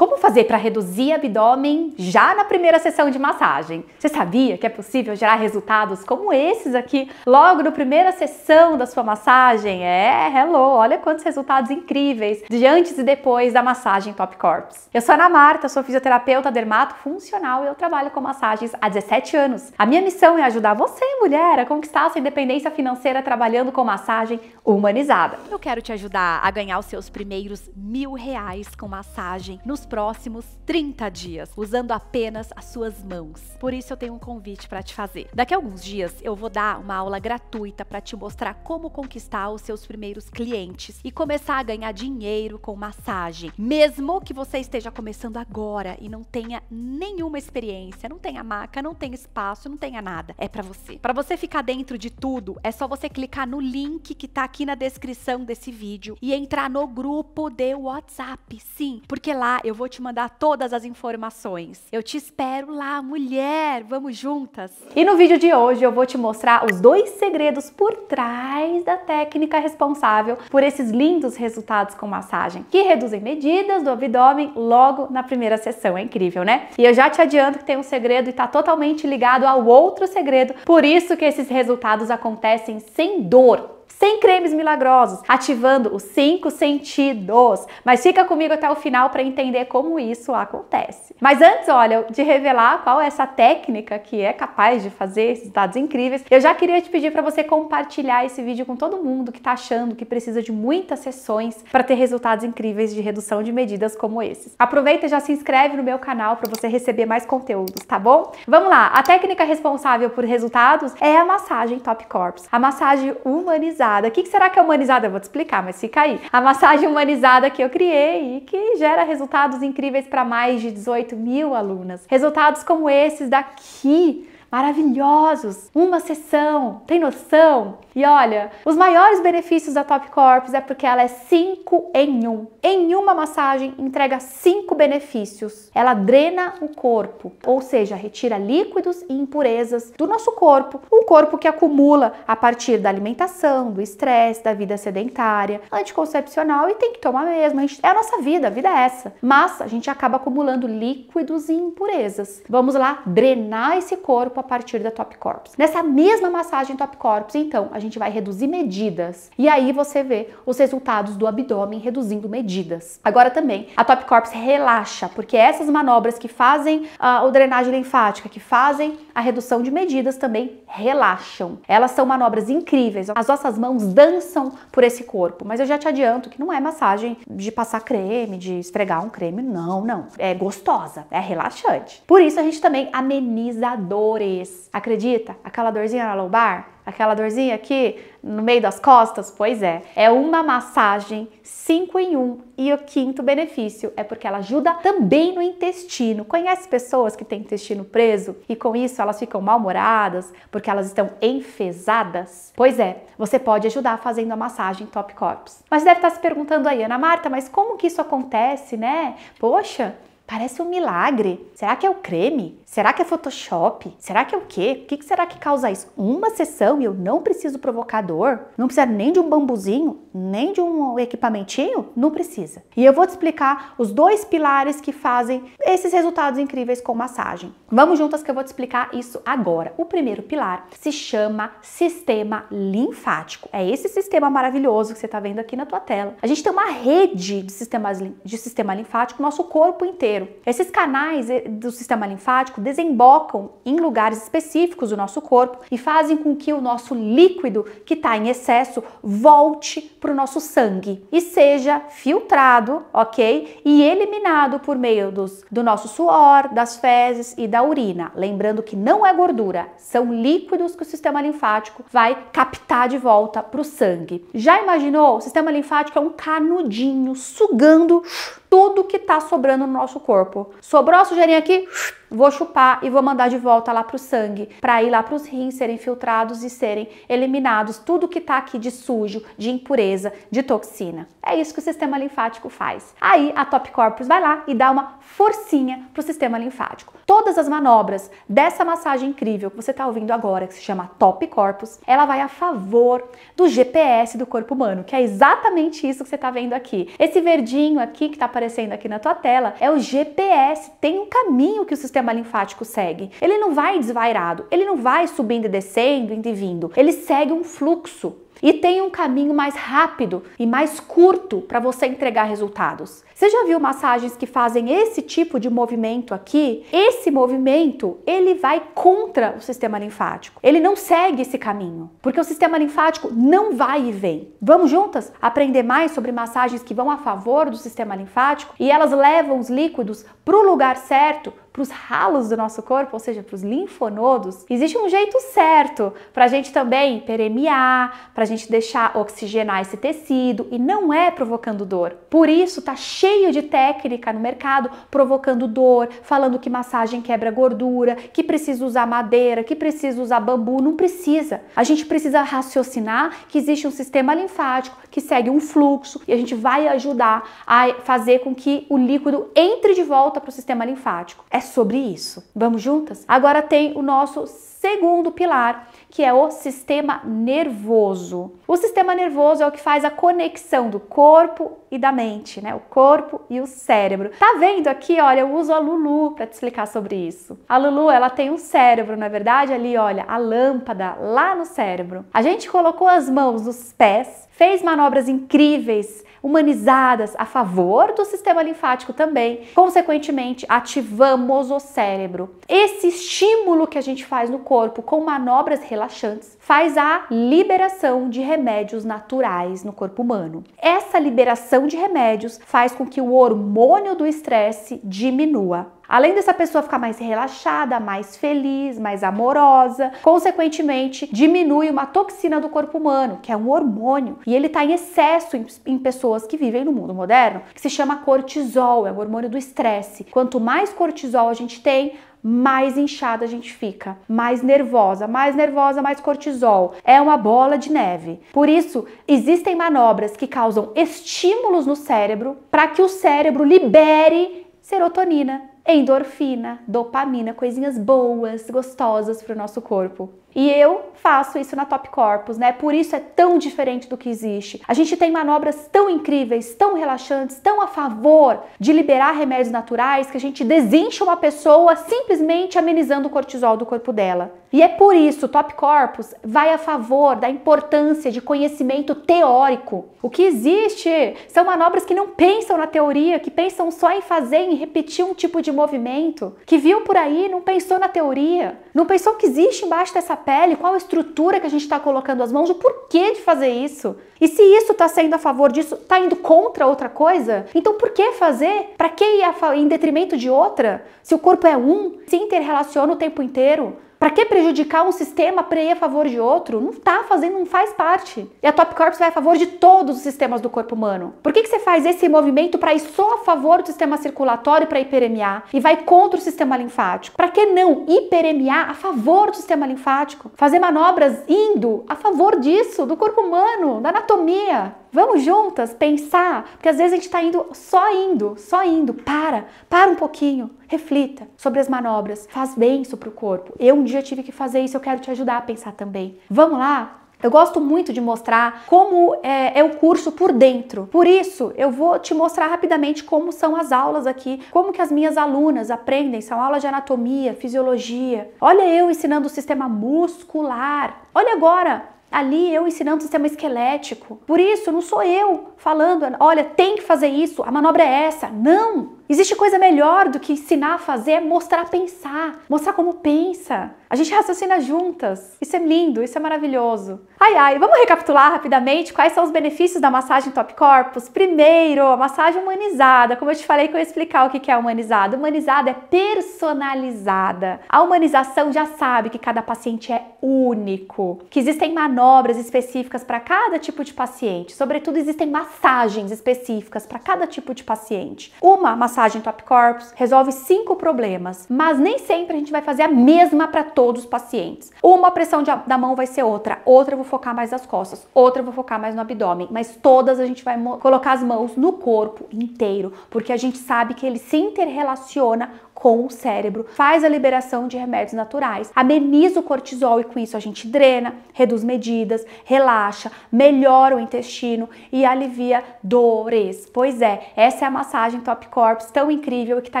Como fazer para reduzir abdômen já na primeira sessão de massagem? Você sabia que é possível gerar resultados como esses aqui logo na primeira sessão da sua massagem? É, hello, olha quantos resultados incríveis de antes e depois da massagem Top Corps. Eu sou Ana Marta, sou fisioterapeuta dermato funcional e eu trabalho com massagens há 17 anos. A minha missão é ajudar você, mulher, a conquistar sua independência financeira trabalhando com massagem humanizada. Eu quero te ajudar a ganhar os seus primeiros mil reais com massagem nos próximos 30 dias, usando apenas as suas mãos. Por isso eu tenho um convite para te fazer. Daqui a alguns dias eu vou dar uma aula gratuita para te mostrar como conquistar os seus primeiros clientes e começar a ganhar dinheiro com massagem. Mesmo que você esteja começando agora e não tenha nenhuma experiência, não tenha maca, não tenha espaço, não tenha nada, é para você. Para você ficar dentro de tudo, é só você clicar no link que tá aqui na descrição desse vídeo e entrar no grupo de WhatsApp. Sim, porque lá eu vou vou te mandar todas as informações. Eu te espero lá, mulher, vamos juntas. E no vídeo de hoje eu vou te mostrar os dois segredos por trás da técnica responsável por esses lindos resultados com massagem, que reduzem medidas do abdômen logo na primeira sessão. É incrível, né? E eu já te adianto que tem um segredo e está totalmente ligado ao outro segredo, por isso que esses resultados acontecem sem dor, sem cremes milagrosos, ativando os cinco sentidos. Mas fica comigo até o final para entender como isso acontece. Mas antes, olha, de revelar qual é essa técnica que é capaz de fazer esses dados incríveis, eu já queria te pedir para você compartilhar esse vídeo com todo mundo que está achando que precisa de muitas sessões para ter resultados incríveis de redução de medidas como esses. Aproveita e já se inscreve no meu canal para você receber mais conteúdos, tá bom? Vamos lá, a técnica responsável por resultados é a massagem Top Corps, a massagem humanizada humanizada. O que será que é humanizada? Eu vou te explicar, mas fica aí. A massagem humanizada que eu criei e que gera resultados incríveis para mais de 18 mil alunas. Resultados como esses daqui maravilhosos. Uma sessão, tem noção? E olha, os maiores benefícios da Top Corps é porque ela é 5 em 1. Um. Em uma massagem entrega 5 benefícios. Ela drena o corpo, ou seja, retira líquidos e impurezas do nosso corpo, um corpo que acumula a partir da alimentação, do estresse, da vida sedentária, anticoncepcional e tem que tomar mesmo. é a nossa vida, a vida é essa. Mas a gente acaba acumulando líquidos e impurezas. Vamos lá drenar esse corpo a partir da Top Corps. Nessa mesma massagem Top Corps, então, a gente vai reduzir medidas e aí você vê os resultados do abdômen reduzindo medidas. Agora também, a Top Corps relaxa, porque essas manobras que fazem uh, o drenagem linfática, que fazem a redução de medidas também relaxam. Elas são manobras incríveis. As nossas mãos dançam por esse corpo, mas eu já te adianto que não é massagem de passar creme, de esfregar um creme, não, não. É gostosa, é relaxante. Por isso a gente também ameniza dores. Acredita? Aquela dorzinha na lombar Aquela dorzinha aqui no meio das costas? Pois é. É uma massagem 5 em 1 um. e o quinto benefício é porque ela ajuda também no intestino. Conhece pessoas que têm intestino preso e com isso elas ficam mal-humoradas porque elas estão enfesadas? Pois é, você pode ajudar fazendo a massagem Top Corps. Mas deve estar se perguntando aí, Ana Marta, mas como que isso acontece, né? Poxa, Parece um milagre. Será que é o creme? Será que é Photoshop? Será que é o quê? O que será que causa isso? Uma sessão e eu não preciso provocador? Não precisa nem de um bambuzinho, nem de um equipamentinho? Não precisa. E eu vou te explicar os dois pilares que fazem esses resultados incríveis com massagem. Vamos juntas que eu vou te explicar isso agora. O primeiro pilar se chama sistema linfático. É esse sistema maravilhoso que você está vendo aqui na tua tela. A gente tem uma rede de, sistemas, de sistema linfático, nosso corpo inteiro. Esses canais eh, do sistema linfático desembocam em lugares específicos do nosso corpo e fazem com que o nosso líquido que está em excesso volte para o nosso sangue e seja filtrado, ok? E eliminado por meio dos, do nosso suor, das fezes e da urina. Lembrando que não é gordura, são líquidos que o sistema linfático vai captar de volta para o sangue. Já imaginou? O sistema linfático é um canudinho sugando tudo que está sobrando no nosso corpo. Sobrou a sujeirinha aqui, vou chupar e vou mandar de volta lá para o sangue, para ir lá para os rins serem filtrados e serem eliminados tudo que está aqui de sujo, de impureza, de toxina. É isso que o sistema linfático faz. Aí a Top Corpus vai lá e dá uma forcinha para o sistema linfático. Todas as manobras dessa massagem incrível que você está ouvindo agora, que se chama Top Corpus, ela vai a favor do GPS do corpo humano, que é exatamente isso que você está vendo aqui. Esse verdinho aqui que está aparecendo aparecendo aqui na tua tela, é o GPS, tem um caminho que o sistema linfático segue. Ele não vai desvairado, ele não vai subindo e descendo, indo e vindo, ele segue um fluxo. E tem um caminho mais rápido e mais curto para você entregar resultados. Você já viu massagens que fazem esse tipo de movimento aqui? Esse movimento, ele vai contra o sistema linfático. Ele não segue esse caminho, porque o sistema linfático não vai e vem. Vamos juntas aprender mais sobre massagens que vão a favor do sistema linfático e elas levam os líquidos para o lugar certo para os ralos do nosso corpo, ou seja, para os linfonodos, existe um jeito certo para a gente também peremiar, para a gente deixar oxigenar esse tecido e não é provocando dor. Por isso tá cheio de técnica no mercado provocando dor, falando que massagem quebra gordura, que precisa usar madeira, que precisa usar bambu, não precisa. A gente precisa raciocinar que existe um sistema linfático que segue um fluxo e a gente vai ajudar a fazer com que o líquido entre de volta para o sistema linfático. É sobre isso. Vamos juntas? Agora tem o nosso segundo pilar, que é o sistema nervoso. O sistema nervoso é o que faz a conexão do corpo e da mente, né? O corpo e o cérebro. Tá vendo aqui, olha, eu uso a Lulu para te explicar sobre isso. A Lulu, ela tem um cérebro, na é verdade, ali, olha, a lâmpada lá no cérebro. A gente colocou as mãos nos pés, fez manobras incríveis, humanizadas a favor do sistema linfático também. Consequentemente, ativamos o cérebro. Esse estímulo que a gente faz no corpo com manobras relacionadas relaxantes, faz a liberação de remédios naturais no corpo humano. Essa liberação de remédios faz com que o hormônio do estresse diminua. Além dessa pessoa ficar mais relaxada, mais feliz, mais amorosa, consequentemente diminui uma toxina do corpo humano, que é um hormônio, e ele está em excesso em, em, pessoas que vivem no mundo moderno, que se chama cortisol, é o hormônio do estresse. Quanto mais cortisol a gente tem, mais inchada a gente fica, mais nervosa, mais nervosa, mais cortisol. É uma bola de neve. Por isso, existem manobras que causam estímulos no cérebro para que o cérebro libere serotonina, endorfina, dopamina, coisinhas boas, gostosas para o nosso corpo. E eu faço isso na Top Corpus, né? Por isso é tão diferente do que existe. A gente tem manobras tão incríveis, tão relaxantes, tão a favor de liberar remédios naturais que a gente desincha uma pessoa simplesmente amenizando o cortisol do corpo dela. E é por isso Top Corpus vai a favor da importância de conhecimento teórico. O que existe são manobras que não pensam na teoria, que pensam só em fazer, em repetir um tipo de movimento, que viu por aí, não pensou na teoria, não pensou que existe embaixo dessa pele, qual a estrutura que a gente está colocando as mãos, o porquê de fazer isso. E se isso está sendo a favor disso, está indo contra outra coisa? Então por que fazer? Para que ir em detrimento de outra? Se o corpo é um, se interrelaciona o tempo inteiro. Para que prejudicar um sistema para ir a favor de outro? Não tá fazendo, não faz parte. E a Top Corps vai a favor de todos os sistemas do corpo humano. Por que, que você faz esse movimento para ir só a favor do sistema circulatório para hiperemiar e vai contra o sistema linfático? Para que não hiperemiar a favor do sistema linfático? Fazer manobras indo a favor disso, do corpo humano, da anatomia. Vamos juntas pensar, porque às vezes a gente está indo só indo, só indo. Para, para um pouquinho, reflita sobre as manobras. Faz bem isso para o corpo. Eu um dia tive que fazer isso, eu quero te ajudar a pensar também. Vamos lá? Eu gosto muito de mostrar como é, é, o curso por dentro. Por isso, eu vou te mostrar rapidamente como são as aulas aqui, como que as minhas alunas aprendem. São aulas de anatomia, fisiologia. Olha eu ensinando o sistema muscular. Olha agora ali eu ensinando o sistema esquelético. Por isso, não sou eu falando, olha, tem que fazer isso, a manobra é essa. Não! Existe coisa melhor do que ensinar a fazer é mostrar a pensar, mostrar como pensa. A gente raciocina juntas. Isso é lindo, isso é maravilhoso. Ai ai, vamos recapitular rapidamente quais são os benefícios da massagem Top Corpus? Primeiro, a massagem humanizada. Como eu te falei que eu ia explicar o que é humanizada. Humanizada é personalizada. A humanização já sabe que cada paciente é único, que existem manobras específicas para cada tipo de paciente. Sobretudo, existem massagens específicas para cada tipo de paciente. Uma massagem massagem Top Corpus resolve cinco problemas, mas nem sempre a gente vai fazer a mesma para todos os pacientes. Uma pressão de, da mão vai ser outra, outra eu vou focar mais nas costas, outra eu vou focar mais no abdômen, mas todas a gente vai colocar as mãos no corpo inteiro, porque a gente sabe que ele se interrelaciona com o cérebro, faz a liberação de remédios naturais, ameniza o cortisol e com isso a gente drena, reduz medidas, relaxa, melhora o intestino e alivia dores. Pois é, essa é a massagem Top Corps tão incrível e que está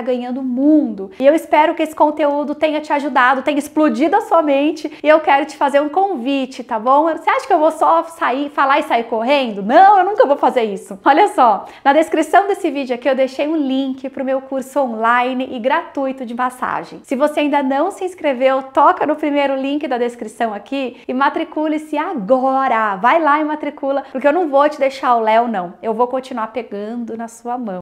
ganhando o mundo. E eu espero que esse conteúdo tenha te ajudado, tenha explodido a sua mente e eu quero te fazer um convite, tá bom? Você acha que eu vou só sair, falar e sair correndo? Não, eu nunca vou fazer isso. Olha só, na descrição desse vídeo aqui eu deixei um link para o meu curso online e gratuito gratuito de massagem. Se você ainda não se inscreveu, toca no primeiro link da descrição aqui e matricule-se agora. Vai lá e matricula, porque eu não vou te deixar o Léo não. Eu vou continuar pegando na sua mão.